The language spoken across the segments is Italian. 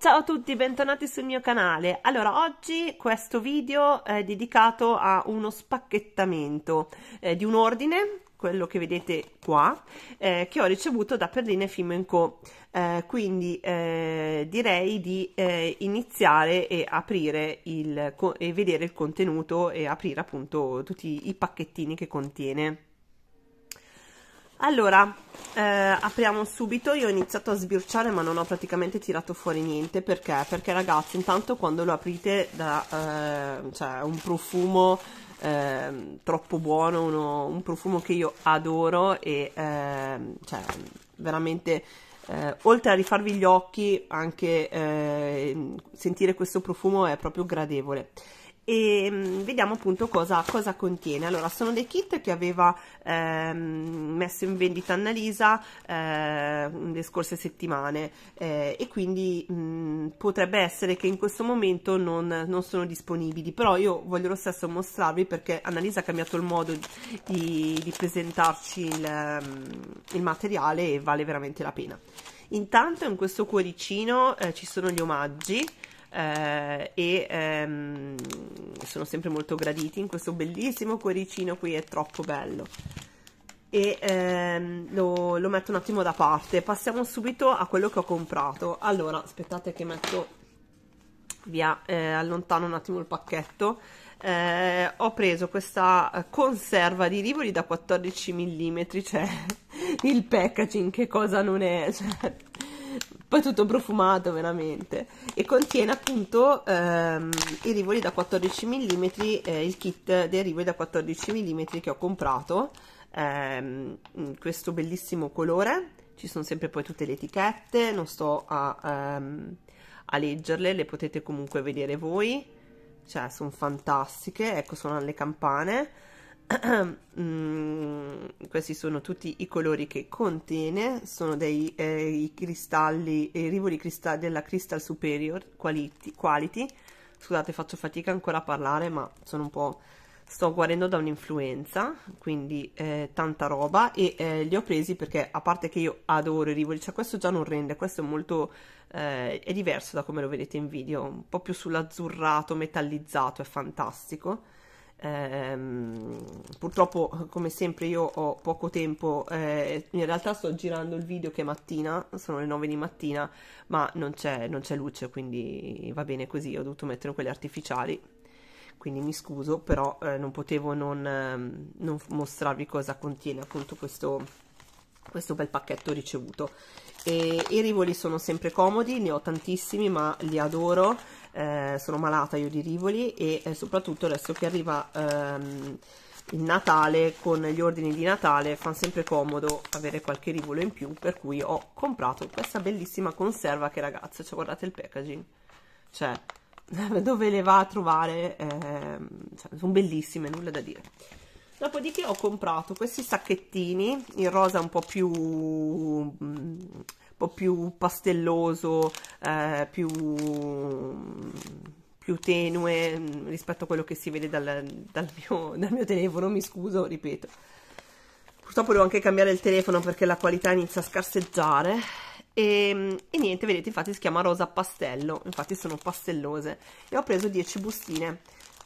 Ciao a tutti, bentornati sul mio canale. Allora, oggi questo video è dedicato a uno spacchettamento eh, di un ordine, quello che vedete qua, eh, che ho ricevuto da Perline Film Co. Eh, quindi eh, direi di eh, iniziare e aprire il, e vedere il contenuto e aprire appunto tutti i pacchettini che contiene. Allora, eh, apriamo subito, io ho iniziato a sbirciare ma non ho praticamente tirato fuori niente, perché? Perché ragazzi intanto quando lo aprite da, eh, cioè, un profumo eh, troppo buono, uno, un profumo che io adoro e ehm, cioè, veramente... Eh, oltre a rifarvi gli occhi, anche eh, sentire questo profumo è proprio gradevole e mm, vediamo appunto cosa, cosa, contiene. Allora, sono dei kit che aveva ehm, messo in vendita Annalisa eh, le scorse settimane eh, e quindi mh, mm, potrebbe essere che in questo momento non, non, sono disponibili, però io voglio lo stesso mostrarvi perché Annalisa ha cambiato il modo di, di presentarci il, mm, il materiale e vale veramente la pena. Intanto in questo cuoricino eh, ci sono gli omaggi eh, e ehm, sono sempre molto graditi in questo bellissimo cuoricino qui è troppo bello e ehm, lo, lo, metto un attimo da parte passiamo subito a quello che ho comprato allora aspettate che metto via eh, allontano un attimo il pacchetto eh, ho preso questa eh, conserva di rivoli da 14 mm cioè il packaging che cosa non è cioè, poi tutto profumato veramente e contiene appunto ehm, i rivoli da 14 mm eh, il kit dei rivoli da 14 mm che ho comprato ehm, in mm, questo bellissimo colore ci sono sempre poi tutte le etichette non sto a, ehm, a leggerle le potete comunque vedere voi cioè sono fantastiche ecco sono le campane Mm, questi sono tutti i colori che contiene, sono dei eh, cristalli, eh, rivoli cristalli della Crystal Superior Quality, Quality. Scusate, faccio fatica ancora a parlare, ma sono un po' sto guarendo da un'influenza, quindi eh, tanta roba e eh, li ho presi perché a parte che io adoro i rivoli, cioè questo già non rende, questo è molto eh, è diverso da come lo vedete in video, un po' più sull'azzurrato, metallizzato, è fantastico. Ehm, purtroppo, come sempre, io ho poco tempo. Eh, in realtà sto girando il video che è mattina, sono le 9 di mattina, ma non c'è, non c'è luce, quindi va bene così. Ho dovuto mettere quelle artificiali. Quindi mi scuso, però eh, non potevo non, ehm, non, mostrarvi cosa contiene appunto questo, questo bel pacchetto ricevuto. E, I rivoli sono sempre comodi, ne ho tantissimi, ma li adoro. Eh, sono malata io di rivoli e eh, soprattutto adesso che arriva ehm, il Natale con gli ordini di Natale fa sempre comodo avere qualche rivolo in più per cui ho comprato questa bellissima conserva che ragazze cioè, guardate il packaging cioè dove le va a trovare ehm, cioè, sono bellissime nulla da dire dopodiché ho comprato questi sacchettini in rosa un po' più mh, mm, po' più pastelloso, eh, più, più, tenue rispetto a quello che si vede dal, dal, mio, dal mio telefono, mi scuso, ripeto. Purtroppo devo anche cambiare il telefono perché la qualità inizia a scarseggiare. E, ehm, e, niente, vedete, infatti si chiama rosa pastello, infatti sono pastellose. E ho preso 10 bustine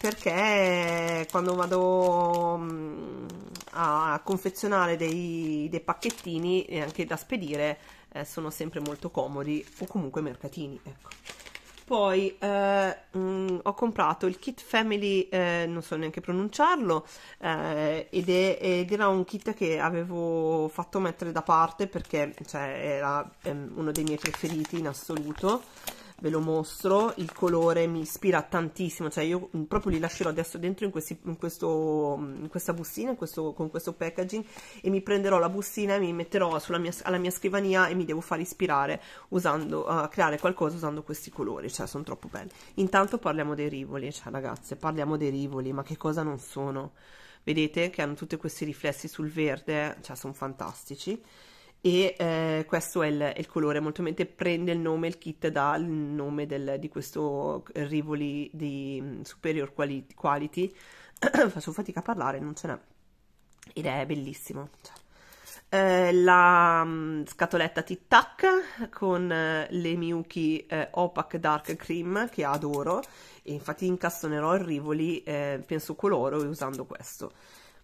perché quando vado mm, a confezionare dei, dei pacchettini anche da spedire eh, sono sempre molto comodi o comunque mercatini, ecco. Poi eh, mh, mm, ho comprato il kit family, eh, non so neanche pronunciarlo, eh, ed, è, ed, era un kit che avevo fatto mettere da parte perché cioè, era ehm, uno dei miei preferiti in assoluto ve lo mostro, il colore mi ispira tantissimo, cioè io proprio li lascerò adesso dentro in, questi, in, questo, in questa bustina, in questo, con questo packaging e mi prenderò la bustina e mi metterò mia, alla mia scrivania e mi devo far ispirare usando, uh, creare qualcosa usando questi colori, cioè sono troppo belli. Intanto parliamo dei rivoli, cioè ragazze, parliamo dei rivoli, ma che cosa non sono? Vedete che hanno tutti questi riflessi sul verde, cioè sono fantastici e eh, questo è il, è il, colore, molto mente prende il nome, il kit dal nome del, di questo Rivoli di mm, Superior Quality, quality. faccio fatica a parlare, non ce n'è, ed è bellissimo. Cioè. Eh, la mh, mm, scatoletta Tic-Tac con eh, le Miyuki eh, Opac Dark Cream che adoro e infatti incastonerò il Rivoli, eh, penso coloro, usando questo.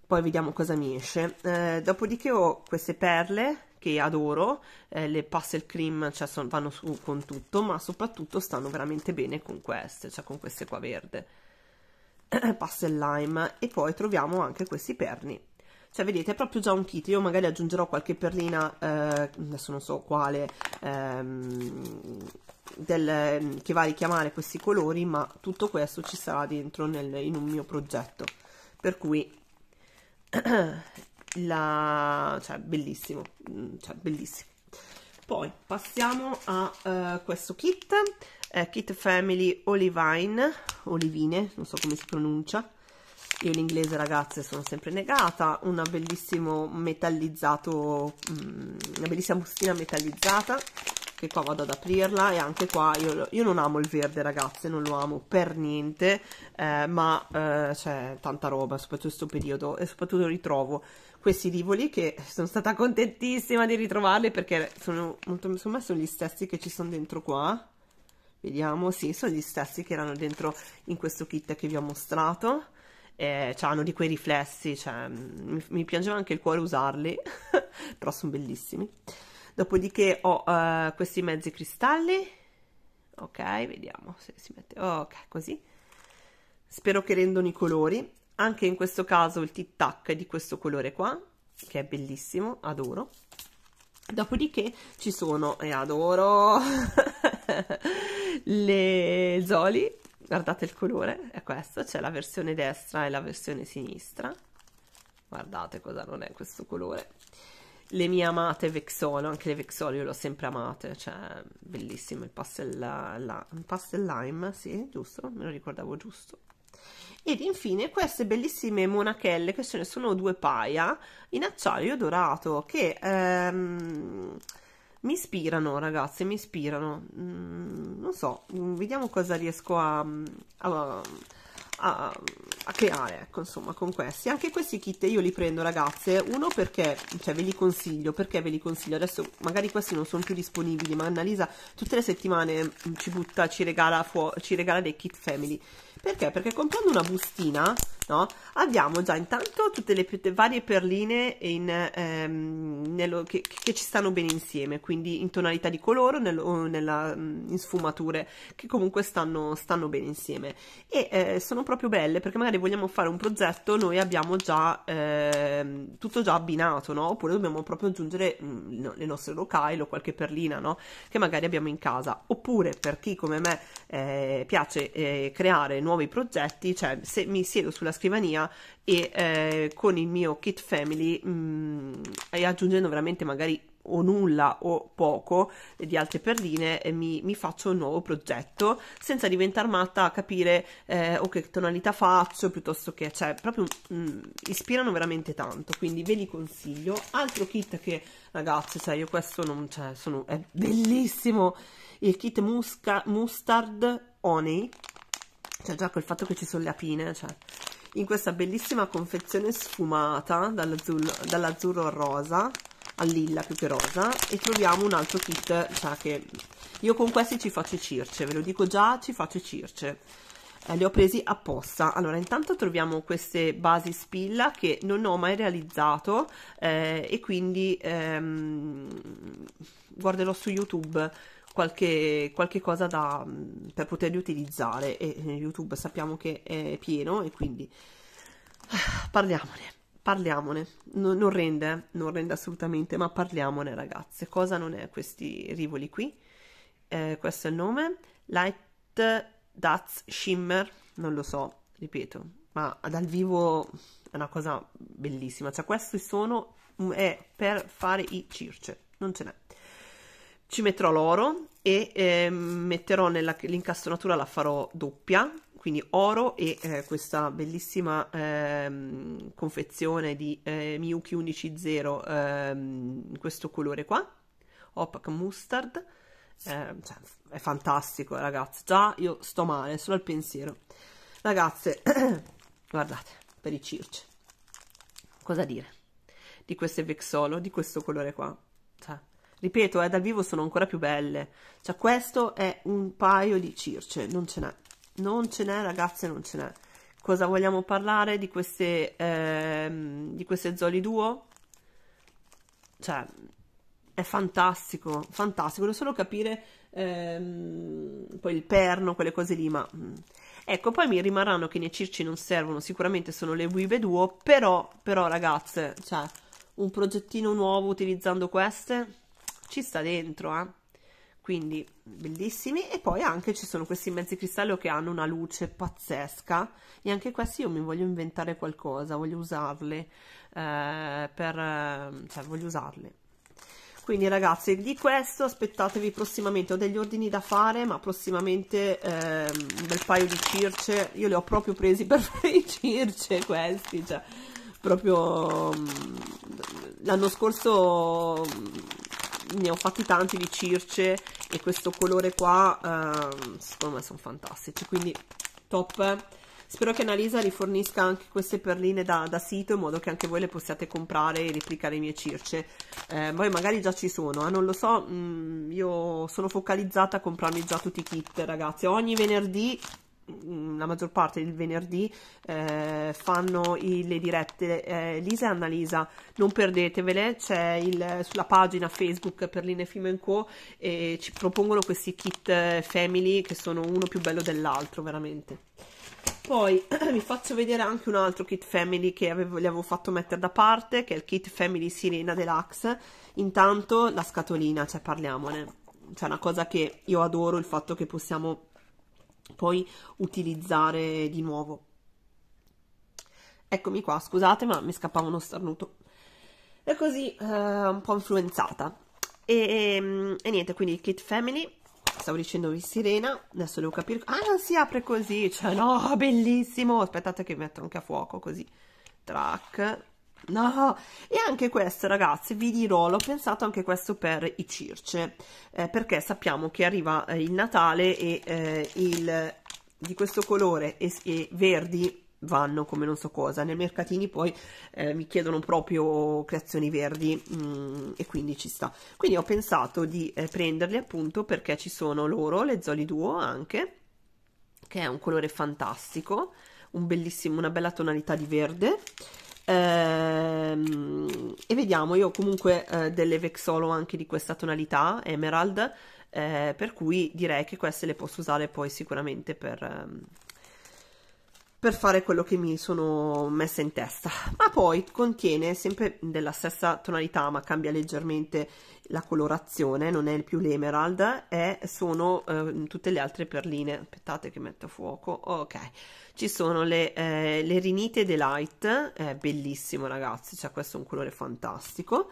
Poi vediamo cosa mi esce. Eh, dopodiché ho queste perle che adoro, eh, le pastel cream cioè, son, vanno su con tutto, ma soprattutto stanno veramente bene con queste, cioè con queste qua verde, pastel lime e poi troviamo anche questi perni. Cioè, vedete, è proprio già un kit. Io magari aggiungerò qualche perlina, eh, adesso non so quale, ehm, del, che va a richiamare questi colori, ma tutto questo ci sarà dentro nel, in un mio progetto. Per cui la, cioè bellissimo, mm, cioè bellissimo. Poi passiamo a uh, questo kit, eh, Kit Family Olivine, Olivine, non so come si pronuncia, io l'inglese ragazze sono sempre negata, una bellissimo metallizzato, mh, mm, una bellissima bustina metallizzata, che qua vado ad aprirla e anche qua io, io, non amo il verde ragazze, non lo amo per niente, eh, ma eh, c'è tanta roba, soprattutto in questo periodo e soprattutto ritrovo questi rivoli che sono stata contentissima di ritrovarli perché sono molto insomma sono gli stessi che ci sono dentro qua vediamo sì sono gli stessi che erano dentro in questo kit che vi ho mostrato eh, cioè hanno di quei riflessi cioè, mi, mi piangeva anche il cuore usarli però sono bellissimi dopodiché ho uh, questi mezzi cristalli ok vediamo se si mette ok così spero che rendano i colori anche in questo caso il tic tac è di questo colore qua che è bellissimo adoro dopodiché ci sono e adoro le zoli guardate il colore è questo c'è la versione destra e la versione sinistra guardate cosa non è questo colore le mie amate Vexolo, anche le Vexolo io le ho sempre amate, cioè bellissimo il pastel, la, pastel lime, sì, giusto, me lo ricordavo giusto ed infine queste bellissime monachelle che ce ne sono due paia in acciaio dorato che ehm, mi ispirano ragazzi mi ispirano mm, non so mm, vediamo cosa riesco a, mm, a, a, a creare ecco insomma con questi anche questi kit io li prendo ragazze uno perché cioè ve li consiglio perché ve li consiglio adesso magari questi non sono più disponibili ma Annalisa tutte le settimane mm, ci butta ci regala, ci regala dei kit family perché? Perché comprando una bustina no? Abbiamo già intanto tutte le, varie perline in, ehm, nello, che, che, ci stanno bene insieme, quindi in tonalità di colore nel, o nella, mm, in sfumature che comunque stanno, stanno bene insieme. E eh, sono proprio belle perché magari vogliamo fare un progetto, noi abbiamo già ehm, tutto già abbinato, no? Oppure dobbiamo proprio aggiungere mh, mm, le nostre locale o qualche perlina, no? Che magari abbiamo in casa. Oppure per chi come me eh, piace eh, creare nuovi progetti, cioè se mi siedo sulla scrivania e eh, con il mio kit family mh, mm, e aggiungendo veramente magari o nulla o poco di altre perline eh, mi, mi, faccio un nuovo progetto senza diventare matta a capire eh, o che tonalità faccio piuttosto che cioè proprio mh, mm, ispirano veramente tanto quindi ve li consiglio altro kit che ragazzi cioè io questo non c'è cioè, sono è bellissimo il kit musca, mustard honey cioè già col fatto che ci sono le apine cioè in questa bellissima confezione sfumata dall'azzurro dall rosa al lilla più che rosa e troviamo un altro kit cioè che io con questi ci faccio circe ve lo dico già ci faccio circe eh, li ho presi apposta allora intanto troviamo queste basi spilla che non ho mai realizzato eh, e quindi ehm, guarderò su youtube qualche, qualche cosa da, mm, per poterli utilizzare e YouTube sappiamo che è pieno e quindi parliamone, parliamone, non, non rende, non rende assolutamente, ma parliamone ragazze, cosa non è questi rivoli qui? Eh, questo è il nome, Light Dats Shimmer, non lo so, ripeto, ma dal vivo è una cosa bellissima, cioè questi sono, mm, è per fare i circe, non ce n'è ci metterò l'oro e eh, metterò nell'incastonatura la farò doppia quindi oro e eh, questa bellissima ehm, confezione di eh, Miyuki 110 in ehm, questo colore qua opaque mustard eh, cioè, è fantastico ragazzi già io sto male solo al pensiero ragazze guardate per i circe cosa dire di queste vexolo di questo colore qua cioè Ripeto, eh, dal vivo sono ancora più belle. Cioè, questo è un paio di circe, non ce n'è. Non ce n'è, ragazze, non ce n'è. Cosa vogliamo parlare di queste, ehm, di queste Zoli Duo? Cioè, è fantastico, fantastico. Voglio solo capire ehm, poi il perno, quelle cose lì, ma... Mm. Ecco, poi mi rimarranno che nei circi non servono, sicuramente sono le Weave Duo, però, però ragazze, cioè, un progettino nuovo utilizzando queste ci sta dentro eh? quindi bellissimi e poi anche ci sono questi mezzi cristallo che hanno una luce pazzesca e anche questi io mi voglio inventare qualcosa voglio usarli eh, per ehm, cioè voglio usarli quindi ragazzi di questo aspettatevi prossimamente ho degli ordini da fare ma prossimamente eh, un bel paio di circe io le ho proprio presi per fare i circe questi cioè proprio mm, l'anno scorso mm, ne ho fatti tanti di Circe e questo colore qua ehm, secondo me sono fantastici, quindi top. Spero che Annalisa rifornisca anche queste perline da, da, sito in modo che anche voi le possiate comprare e replicare le mie circe. Eh, poi magari già ci sono, eh, non lo so, mm, io sono focalizzata a comprarmi già tutti i kit ragazzi. Ogni venerdì Mm, la maggior parte del venerdì eh, fanno i, le dirette eh, Lisa e Annalisa non perdetevele c'è il, sulla pagina Facebook per Line Film Co e ci propongono questi kit eh, family che sono uno più bello dell'altro veramente poi vi faccio vedere anche un altro kit family che avevo, le avevo fatto mettere da parte che è il kit family Sirena Deluxe intanto la scatolina cioè parliamone c'è una cosa che io adoro il fatto che possiamo poi utilizzare di nuovo. Eccomi qua, scusate, ma mi scappava uno starnuto. E così eh, un po' influenzata. E, e, ehm, e, niente, quindi Kit Family, stavo dicendovi Sirena, adesso devo capire... Ah, non si apre così, cioè no, bellissimo! Aspettate che metto anche a fuoco così. Track, No, e anche questo, ragazzi, vi dirò, l'ho pensato anche questo per i circe, eh, perché sappiamo che arriva eh, il Natale e eh, il, di questo colore e, e, verdi vanno come non so cosa, nei mercatini poi eh, mi chiedono proprio creazioni verdi mm, e quindi ci sta. Quindi ho pensato di eh, prenderli appunto perché ci sono loro, le Zoli Duo anche, che è un colore fantastico, un bellissimo, una bella tonalità di verde Ehm, e vediamo, io ho comunque eh, delle Vexolo anche di questa tonalità, Emerald, eh, per cui direi che queste le posso usare poi sicuramente per, ehm, per fare quello che mi sono messa in testa. Ma poi contiene sempre della stessa tonalità, ma cambia leggermente la colorazione non è il più l'emerald e sono eh, tutte le altre perline aspettate che metto fuoco ok ci sono le, eh, le rinite delight è bellissimo ragazzi cioè questo è un colore fantastico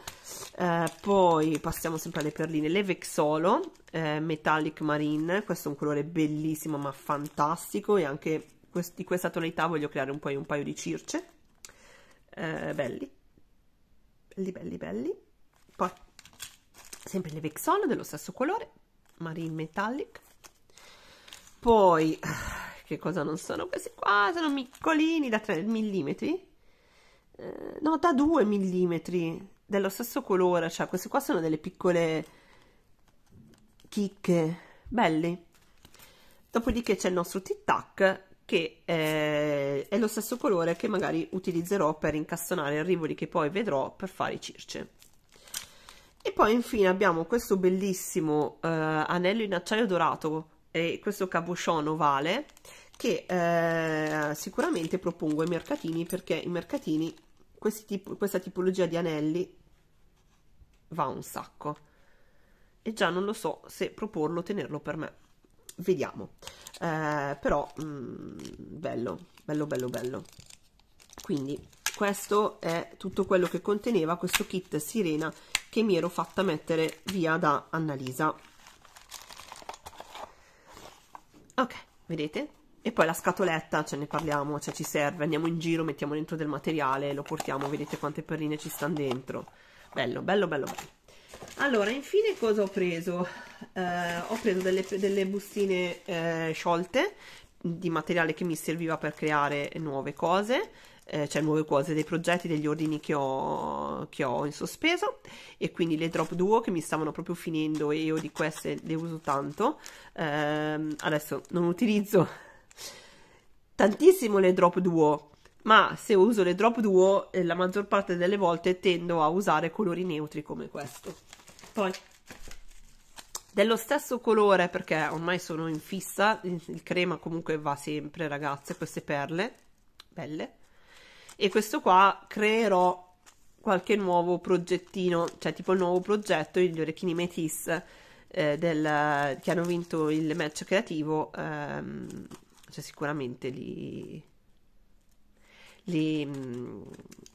eh, poi passiamo sempre alle perline le vexolo eh, metallic marine questo è un colore bellissimo ma fantastico e anche quest di questa tonalità voglio creare un, un paio di circe eh, belli belli belli belli sempre le Vexon dello stesso colore, Marine Metallic. Poi, che cosa non sono questi qua? Sono piccolini da 3 mm, eh, no, da 2 mm, dello stesso colore, cioè queste qua sono delle piccole chicche, belli. Dopodiché c'è il nostro Tic-Tac, che è, eh, è lo stesso colore che magari utilizzerò per incastonare i rivoli che poi vedrò per fare i circe e poi infine abbiamo questo bellissimo eh, anello in acciaio dorato e questo cabochon ovale che eh, sicuramente propongo ai mercatini perché i mercatini tip questa tipologia di anelli va un sacco e già non lo so se proporlo o tenerlo per me vediamo eh, però mh, mm, bello bello bello bello quindi questo è tutto quello che conteneva questo kit sirena che mi ero fatta mettere via da Annalisa ok vedete e poi la scatoletta ce ne parliamo cioè ci serve andiamo in giro mettiamo dentro del materiale lo portiamo vedete quante perline ci stanno dentro bello bello bello, bello. Allora, infine cosa ho preso? Eh, ho preso delle, delle bustine eh, sciolte di materiale che mi serviva per creare nuove cose eh, cioè nuove cose, dei progetti, degli ordini che ho, che ho, in sospeso e quindi le drop duo che mi stavano proprio finendo e io di queste le uso tanto. Ehm, adesso non utilizzo tantissimo le drop duo, ma se uso le drop duo eh, la maggior parte delle volte tendo a usare colori neutri come questo. Poi dello stesso colore perché ormai sono in fissa, il crema comunque va sempre ragazze, queste perle belle e questo qua creerò qualche nuovo progettino, cioè tipo il nuovo progetto degli orecchini Metis eh, del, che hanno vinto il match creativo, ehm, cioè sicuramente li, li, mm,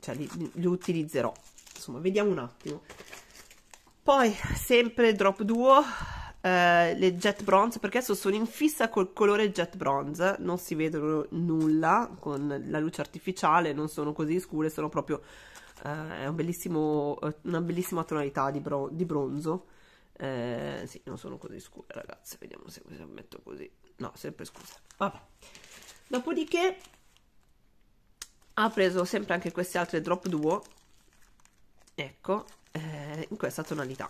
cioè li, li utilizzerò. Insomma, vediamo un attimo. Poi, sempre Drop Duo, eh, le jet bronze perché adesso sono in fissa col colore jet bronze non si vedono nulla con la luce artificiale non sono così scure sono proprio eh, è un eh, una bellissima tonalità di, bro di bronzo eh, sì non sono così scure ragazze vediamo se, se metto così no sempre scusa vabbè dopodiché ha preso sempre anche queste altre drop duo ecco eh, in questa tonalità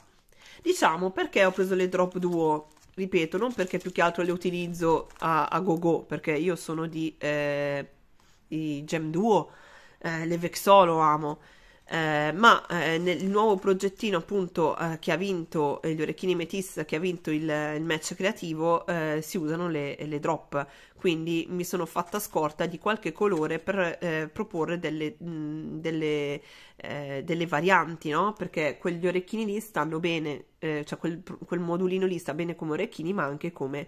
Diciamo perché ho preso le drop duo, ripeto, non perché più che altro le utilizzo a, a go-go, perché io sono di, eh, di gem duo, eh, le vexolo amo, eh, ma eh, nel nuovo progettino appunto eh, che ha vinto eh, gli orecchini Metis che ha vinto il, il match creativo eh, si usano le, le, drop quindi mi sono fatta scorta di qualche colore per eh, proporre delle, mh, delle, delle varianti no? perché quegli orecchini lì stanno bene cioè quel, quel, modulino lì sta bene come orecchini ma anche come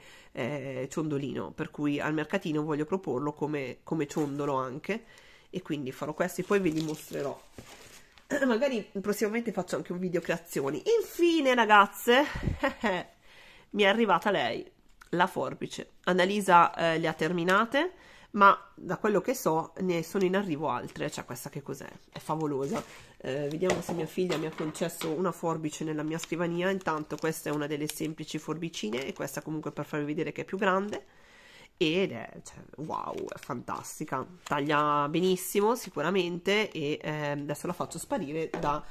ciondolino per cui al mercatino voglio proporlo come, come ciondolo anche e quindi farò questi poi ve li mostrerò magari prossimamente faccio anche un video creazioni. Infine, ragazze, mi è arrivata lei, la forbice. Annalisa eh, le ha terminate, ma da quello che so ne sono in arrivo altre. Cioè, questa che cos'è? È favolosa. Eh, vediamo se mia figlia mi ha concesso una forbice nella mia scrivania. Intanto questa è una delle semplici forbicine e questa comunque per farvi vedere che è più grande ed è cioè, wow, è fantastica. Taglia benissimo sicuramente e eh, adesso la faccio sparire dalle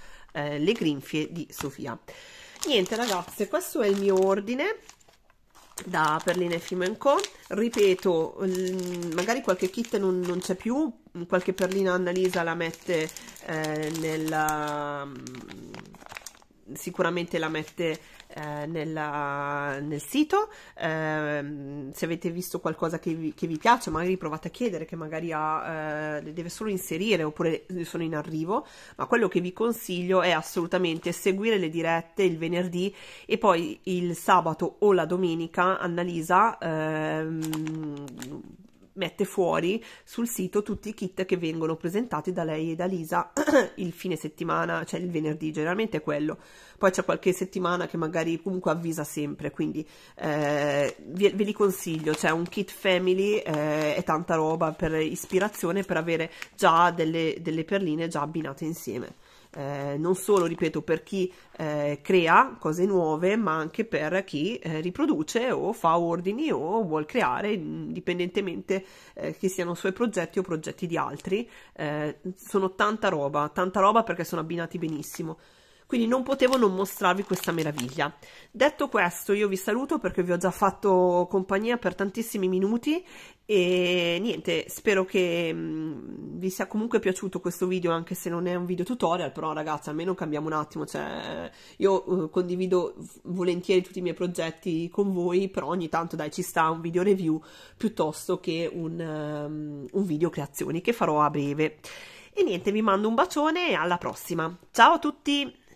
eh, grinfie di Sofia. Niente ragazze, questo è il mio ordine da Perline Film Co. Ripeto, magari qualche kit non, non c'è più, qualche perlina Annalisa la mette eh, nella sicuramente la mette eh, nella, nel sito eh, se avete visto qualcosa che vi, che vi, piace magari provate a chiedere che magari ha, eh, deve solo inserire oppure sono in arrivo ma quello che vi consiglio è assolutamente seguire le dirette il venerdì e poi il sabato o la domenica Annalisa ehm, mette fuori sul sito tutti i kit che vengono presentati da lei e da Lisa il fine settimana, cioè il venerdì, generalmente è quello. Poi c'è qualche settimana che magari comunque avvisa sempre, quindi eh, ve, ve, li consiglio. C'è un kit family eh, è tanta roba per ispirazione, per avere già delle, delle perline già abbinate insieme eh, non solo, ripeto, per chi eh, crea cose nuove, ma anche per chi eh, riproduce o fa ordini o vuol creare, indipendentemente eh, che siano suoi progetti o progetti di altri. Eh, sono tanta roba, tanta roba perché sono abbinati benissimo quindi non potevo non mostrarvi questa meraviglia detto questo io vi saluto perché vi ho già fatto compagnia per tantissimi minuti e niente spero che mm, vi sia comunque piaciuto questo video anche se non è un video tutorial però ragazzi almeno cambiamo un attimo cioè io eh, condivido volentieri tutti i miei progetti con voi però ogni tanto dai ci sta un video review piuttosto che un, mm, un video creazioni che farò a breve e niente, vi mando un bacione e alla prossima. Ciao a tutti!